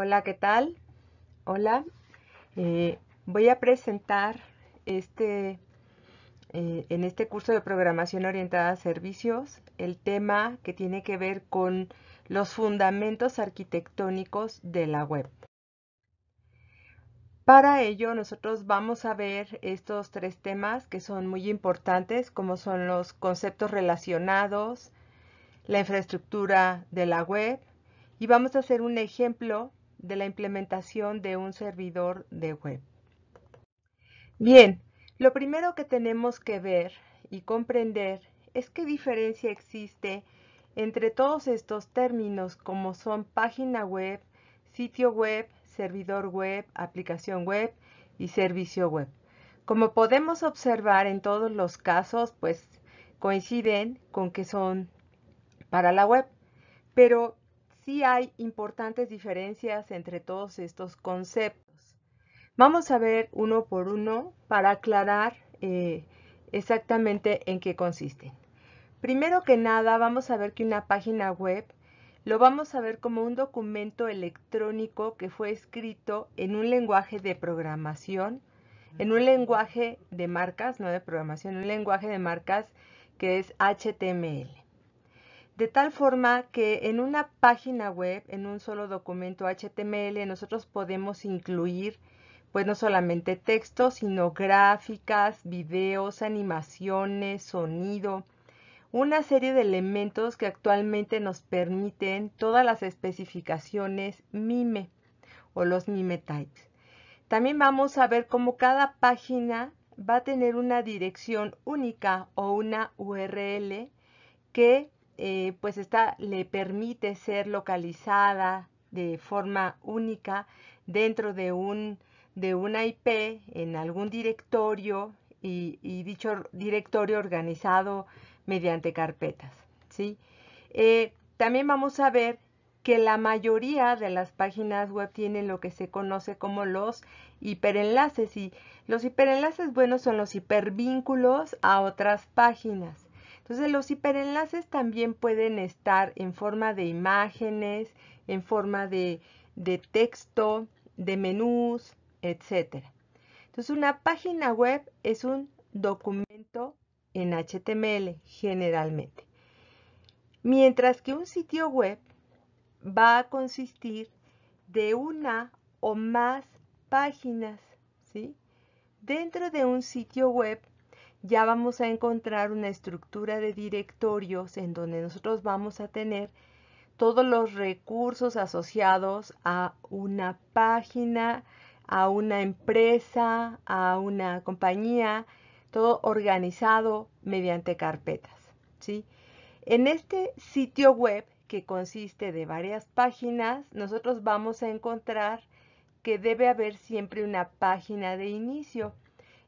Hola, ¿qué tal? Hola. Eh, voy a presentar este, eh, en este curso de programación orientada a servicios el tema que tiene que ver con los fundamentos arquitectónicos de la web. Para ello, nosotros vamos a ver estos tres temas que son muy importantes, como son los conceptos relacionados, la infraestructura de la web, y vamos a hacer un ejemplo de la implementación de un servidor de web. Bien, lo primero que tenemos que ver y comprender es qué diferencia existe entre todos estos términos como son página web, sitio web, servidor web, aplicación web y servicio web. Como podemos observar en todos los casos, pues coinciden con que son para la web. Pero, sí hay importantes diferencias entre todos estos conceptos. Vamos a ver uno por uno para aclarar eh, exactamente en qué consisten. Primero que nada, vamos a ver que una página web lo vamos a ver como un documento electrónico que fue escrito en un lenguaje de programación, en un lenguaje de marcas, no de programación, un lenguaje de marcas que es HTML de tal forma que en una página web, en un solo documento HTML, nosotros podemos incluir pues no solamente texto, sino gráficas, videos, animaciones, sonido, una serie de elementos que actualmente nos permiten todas las especificaciones MIME o los MIME types. También vamos a ver cómo cada página va a tener una dirección única o una URL que eh, pues esta le permite ser localizada de forma única dentro de, un, de una IP en algún directorio y, dicho directorio organizado mediante carpetas. Eh, también vamos a ver que la mayoría de las páginas web tienen lo que se conoce como los hiperenlaces y los hiperenlaces, bueno, son los hipervínculos a otras páginas. Entonces los hiperenlaces también pueden estar en forma de imágenes, en forma de, texto, de menús, etc. Entonces una página web es un documento en HTML generalmente. Mientras que un sitio web va a consistir de una o más páginas, ¿sí? Dentro de un sitio web ya vamos a encontrar una estructura de directorios en donde nosotros vamos a tener todos los recursos asociados a una página, a una empresa, a una compañía, todo organizado mediante carpetas. ¿sí? En este sitio web, que consiste de varias páginas, nosotros vamos a encontrar que debe haber siempre una página de inicio.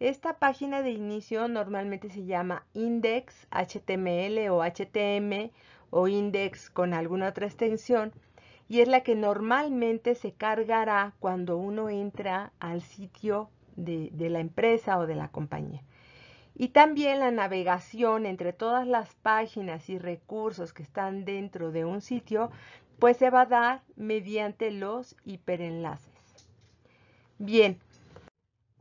Esta página de inicio normalmente se llama index HTML o html o index con alguna otra extensión y es la que normalmente se cargará cuando uno entra al sitio de, de la empresa o de la compañía. Y también la navegación entre todas las páginas y recursos que están dentro de un sitio, pues se va a dar mediante los hiperenlaces. Bien,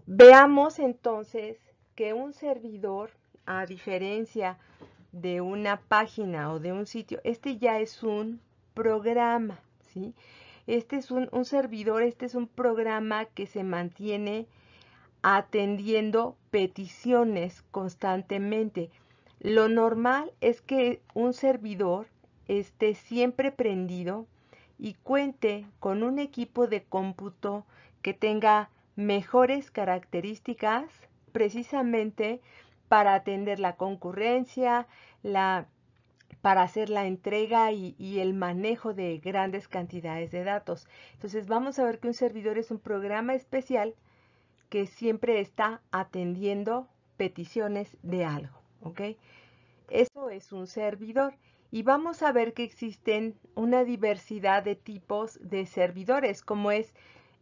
Veamos entonces que un servidor, a diferencia de una página o de un sitio, este ya es un programa, ¿sí? Este es un, un servidor, este es un programa que se mantiene atendiendo peticiones constantemente. Lo normal es que un servidor esté siempre prendido y cuente con un equipo de cómputo que tenga mejores características precisamente para atender la concurrencia, la, para hacer la entrega y, el manejo de grandes cantidades de datos. Entonces vamos a ver que un servidor es un programa especial que siempre está atendiendo peticiones de algo. ¿ok? Eso es un servidor. Y vamos a ver que existen una diversidad de tipos de servidores, como es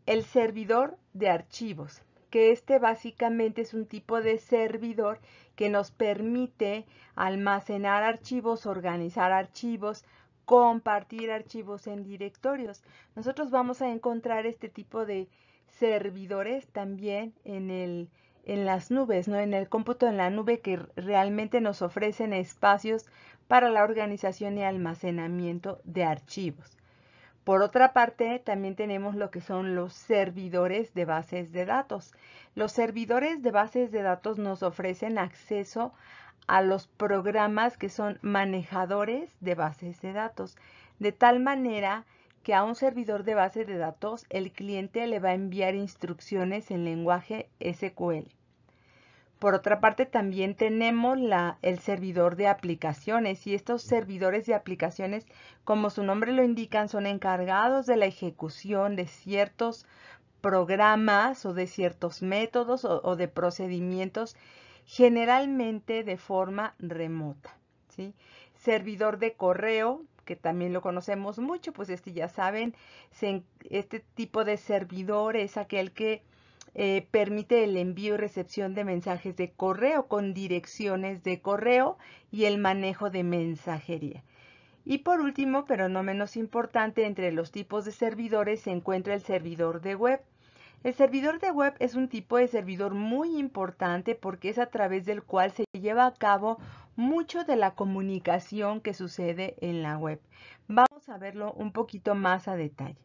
el servidor de archivos, que este básicamente es un tipo de servidor que nos permite almacenar archivos, organizar archivos, compartir archivos en directorios. Nosotros vamos a encontrar este tipo de servidores también en, las nubes, ¿no? en el cómputo en la nube que realmente nos ofrecen espacios para la organización y almacenamiento de archivos. Por otra parte, también tenemos lo que son los servidores de bases de datos. Los servidores de bases de datos nos ofrecen acceso a los programas que son manejadores de bases de datos, de tal manera que a un servidor de base de datos el cliente le va a enviar instrucciones en lenguaje SQL. Por otra parte, también tenemos la, el servidor de aplicaciones y estos servidores de aplicaciones, como su nombre lo indican, son encargados de la ejecución de ciertos programas o de ciertos métodos o, de procedimientos, generalmente de forma remota. Servidor de correo, que también lo conocemos mucho, pues este ya saben, este tipo de servidor es aquel que eh, permite el envío y recepción de mensajes de correo con direcciones de correo y el manejo de mensajería. Y por último, pero no menos importante, entre los tipos de servidores se encuentra el servidor de web. El servidor de web es un tipo de servidor muy importante porque es a través del cual se lleva a cabo mucho de la comunicación que sucede en la web. Vamos a verlo un poquito más a detalle.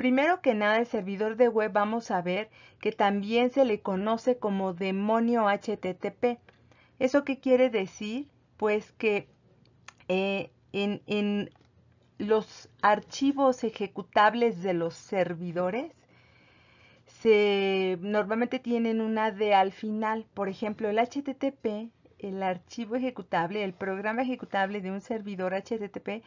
Primero que nada, el servidor de web vamos a ver que también se le conoce como demonio HTTP. ¿Eso qué quiere decir? Pues que eh, en, los archivos ejecutables de los servidores se, normalmente tienen una D al final. Por ejemplo, el HTTP, el archivo ejecutable, el programa ejecutable de un servidor HTTP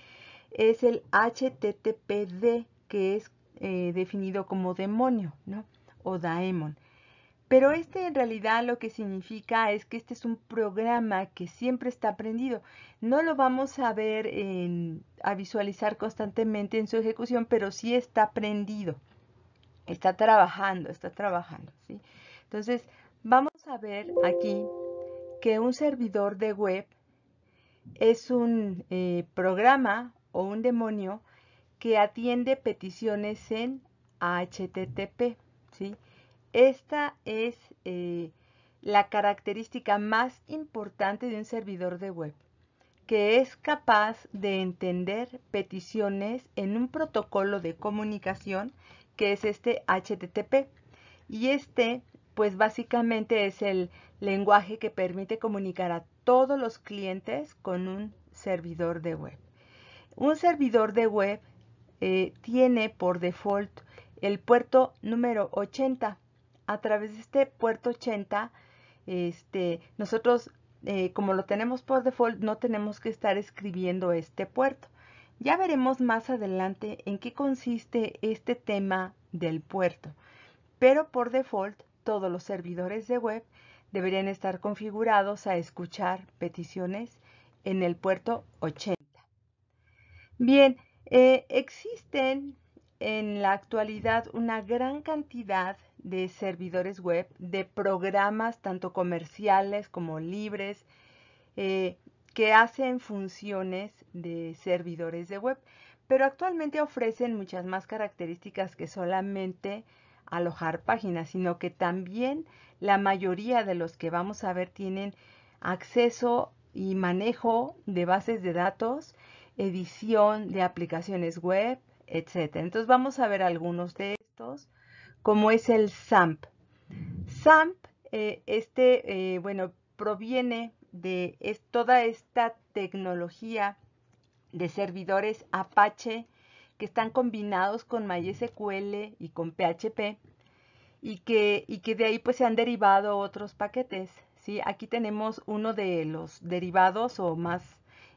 es el HTTPD, que es eh, definido como demonio, ¿no? O daemon. Pero este en realidad lo que significa es que este es un programa que siempre está prendido. No lo vamos a ver a visualizar constantemente en su ejecución, pero sí está prendido. Está trabajando, está trabajando. Entonces, vamos a ver aquí que un servidor de web es un eh, programa o un demonio que atiende peticiones en HTTP. ¿sí? Esta es eh, la característica más importante de un servidor de web, que es capaz de entender peticiones en un protocolo de comunicación que es este HTTP. Y este, pues básicamente es el lenguaje que permite comunicar a todos los clientes con un servidor de web. Un servidor de web eh, tiene por default el puerto número 80. A través de este puerto 80, este, nosotros eh, como lo tenemos por default, no tenemos que estar escribiendo este puerto. Ya veremos más adelante en qué consiste este tema del puerto. Pero por default, todos los servidores de web deberían estar configurados a escuchar peticiones en el puerto 80. Bien, eh, existen en la actualidad una gran cantidad de servidores web, de programas tanto comerciales como libres, eh, que hacen funciones de servidores de web, pero actualmente ofrecen muchas más características que solamente alojar páginas, sino que también la mayoría de los que vamos a ver tienen acceso y manejo de bases de datos, edición de aplicaciones web, etc. Entonces vamos a ver algunos de estos, como es el SAMP. SAMP, eh, este, eh, bueno, proviene de toda esta tecnología de servidores Apache que están combinados con MySQL y con PHP y que, que de ahí pues se han derivado otros paquetes. ¿sí? Aquí tenemos uno de los derivados o más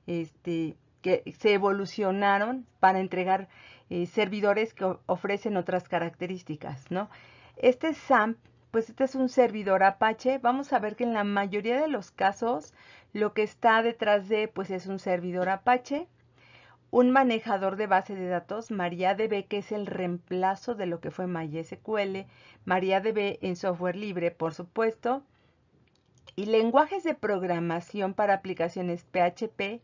este, que se evolucionaron para entregar eh, servidores que ofrecen otras características, ¿no? Este SAMP, pues este es un servidor Apache. Vamos a ver que en la mayoría de los casos lo que está detrás de, pues es un servidor Apache, un manejador de base de datos, MariaDB, que es el reemplazo de lo que fue MySQL, MariaDB en software libre, por supuesto, y lenguajes de programación para aplicaciones PHP,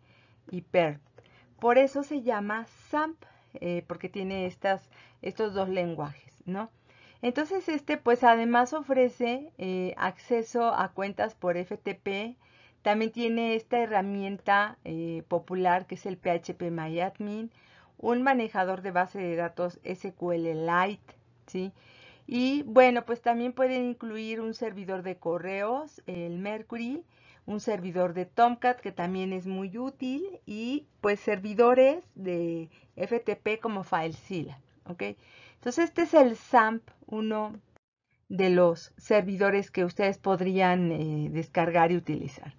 por eso se llama Samp, eh, porque tiene estos dos lenguajes, ¿no? Entonces este pues además ofrece eh, acceso a cuentas por FTP, también tiene esta herramienta eh, popular que es el PHP un manejador de base de datos SQLite, ¿sí? Y bueno, pues también pueden incluir un servidor de correos, el Mercury, un servidor de Tomcat que también es muy útil y pues servidores de FTP como FileZilla, ¿ok? Entonces este es el SAMP, uno de los servidores que ustedes podrían eh, descargar y utilizar.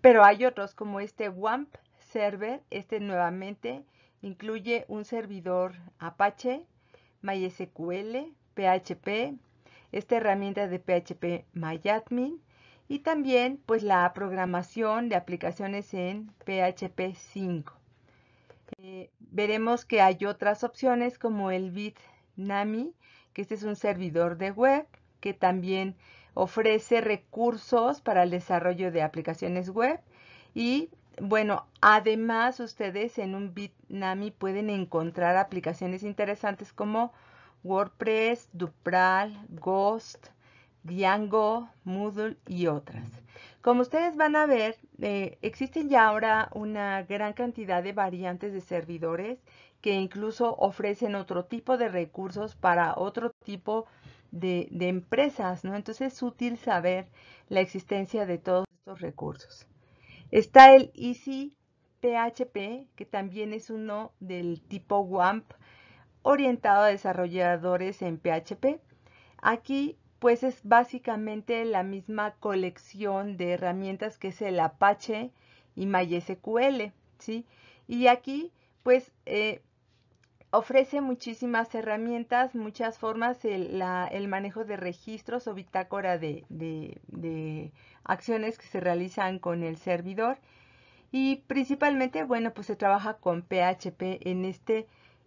Pero hay otros como este WAMP server, este nuevamente incluye un servidor Apache, MySQL, PHP, esta herramienta de PHP MyAdmin, y también pues la programación de aplicaciones en PHP 5. Eh, veremos que hay otras opciones como el Bitnami, que este es un servidor de web que también ofrece recursos para el desarrollo de aplicaciones web y bueno, además ustedes en un Bitnami pueden encontrar aplicaciones interesantes como WordPress, Dupral, Ghost, Django, Moodle y otras. Como ustedes van a ver, eh, existen ya ahora una gran cantidad de variantes de servidores que incluso ofrecen otro tipo de recursos para otro tipo de, empresas, ¿no? Entonces es útil saber la existencia de todos estos recursos. Está el Easy PHP, que también es uno del tipo WAMP, orientado a desarrolladores en PHP. Aquí pues es básicamente la misma colección de herramientas que es el Apache y MySQL, ¿sí? Y aquí, pues, eh, ofrece muchísimas herramientas, muchas formas, el, manejo de registros o bitácora de, acciones que se realizan con el servidor. Y principalmente, bueno, pues se trabaja con PHP en este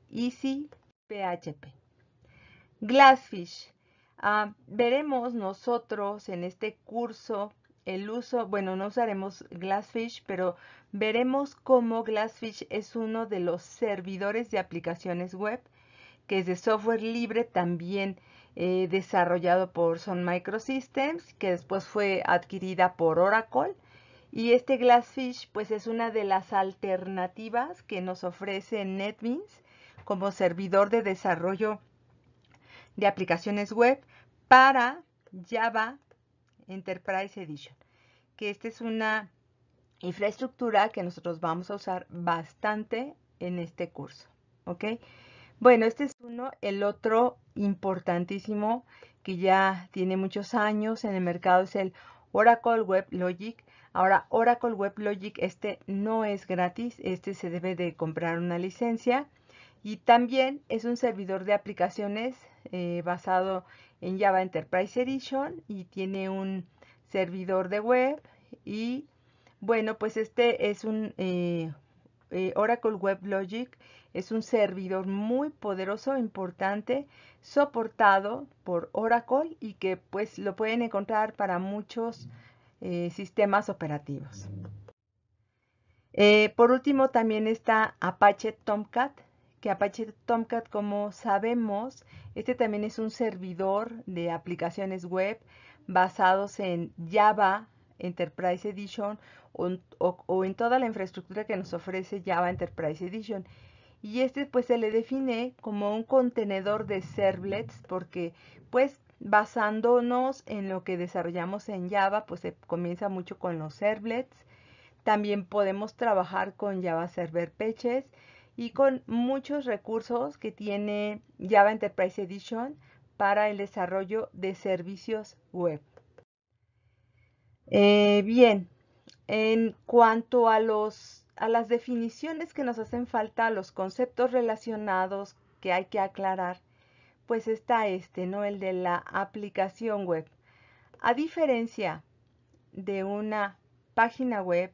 Easy PHP. Glassfish. Ah, veremos nosotros en este curso el uso, bueno, no usaremos Glassfish, pero veremos cómo Glassfish es uno de los servidores de aplicaciones web, que es de software libre también eh, desarrollado por Sun Microsystems, que después fue adquirida por Oracle. Y este Glassfish, pues es una de las alternativas que nos ofrece NetBeans como servidor de desarrollo de aplicaciones web para Java Enterprise Edition, que esta es una infraestructura que nosotros vamos a usar bastante en este curso. Bueno, este es uno. El otro importantísimo que ya tiene muchos años en el mercado es el Oracle Web Logic. Ahora, Oracle Web Logic, este no es gratis, este se debe de comprar una licencia y también es un servidor de aplicaciones eh, basado en Java Enterprise Edition y tiene un servidor de web y bueno pues este es un eh, eh, Oracle Web Logic es un servidor muy poderoso, importante, soportado por Oracle y que pues lo pueden encontrar para muchos sistemas operativos. por último también está Apache Tomcat, Apache Tomcat, como sabemos, este también es un servidor de aplicaciones web basados en Java Enterprise Edition o, en toda la infraestructura que nos ofrece Java Enterprise Edition. Y este pues se le define como un contenedor de servlets porque pues basándonos en lo que desarrollamos en Java pues se comienza mucho con los servlets. También podemos trabajar con Java Server Pages y con muchos recursos que tiene Java Enterprise Edition para el desarrollo de servicios web. Eh, bien, en cuanto a, los, a las definiciones que nos hacen falta, los conceptos relacionados que hay que aclarar, pues está este, ¿no? El de la aplicación web. A diferencia de una página web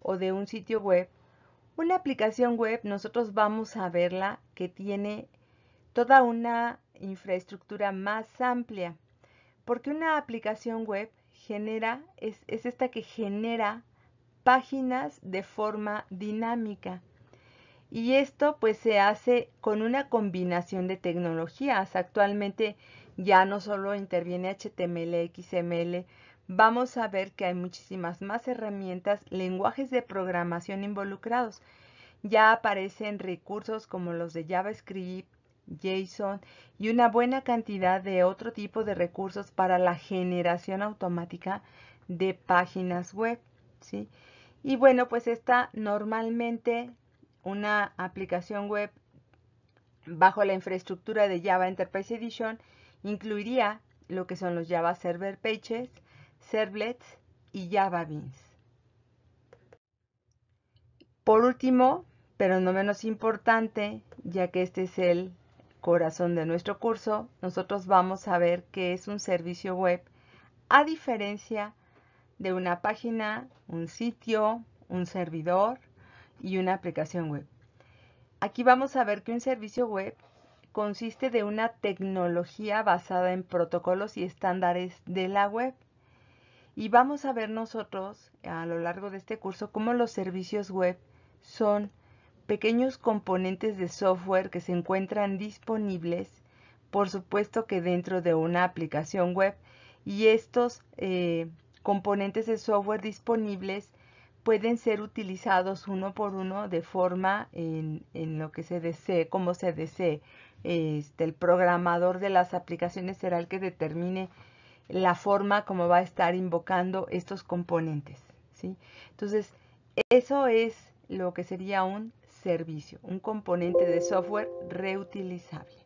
o de un sitio web, una aplicación web, nosotros vamos a verla que tiene toda una infraestructura más amplia, porque una aplicación web genera, es, esta que genera páginas de forma dinámica. Y esto pues se hace con una combinación de tecnologías. Actualmente ya no solo interviene HTML, XML, vamos a ver que hay muchísimas más herramientas, lenguajes de programación involucrados. Ya aparecen recursos como los de JavaScript, JSON y una buena cantidad de otro tipo de recursos para la generación automática de páginas web. ¿sí? Y bueno, pues está normalmente una aplicación web bajo la infraestructura de Java Enterprise Edition incluiría lo que son los Java Server Pages, servlets y Java Beans. Por último, pero no menos importante, ya que este es el corazón de nuestro curso, nosotros vamos a ver qué es un servicio web a diferencia de una página, un sitio, un servidor y una aplicación web. Aquí vamos a ver que un servicio web consiste de una tecnología basada en protocolos y estándares de la web y vamos a ver nosotros a lo largo de este curso cómo los servicios web son pequeños componentes de software que se encuentran disponibles, por supuesto que dentro de una aplicación web. Y estos eh, componentes de software disponibles pueden ser utilizados uno por uno de forma en, en lo que se desee, como se desee. Este, el programador de las aplicaciones será el que determine la forma como va a estar invocando estos componentes. ¿sí? Entonces, eso es lo que sería un servicio, un componente de software reutilizable.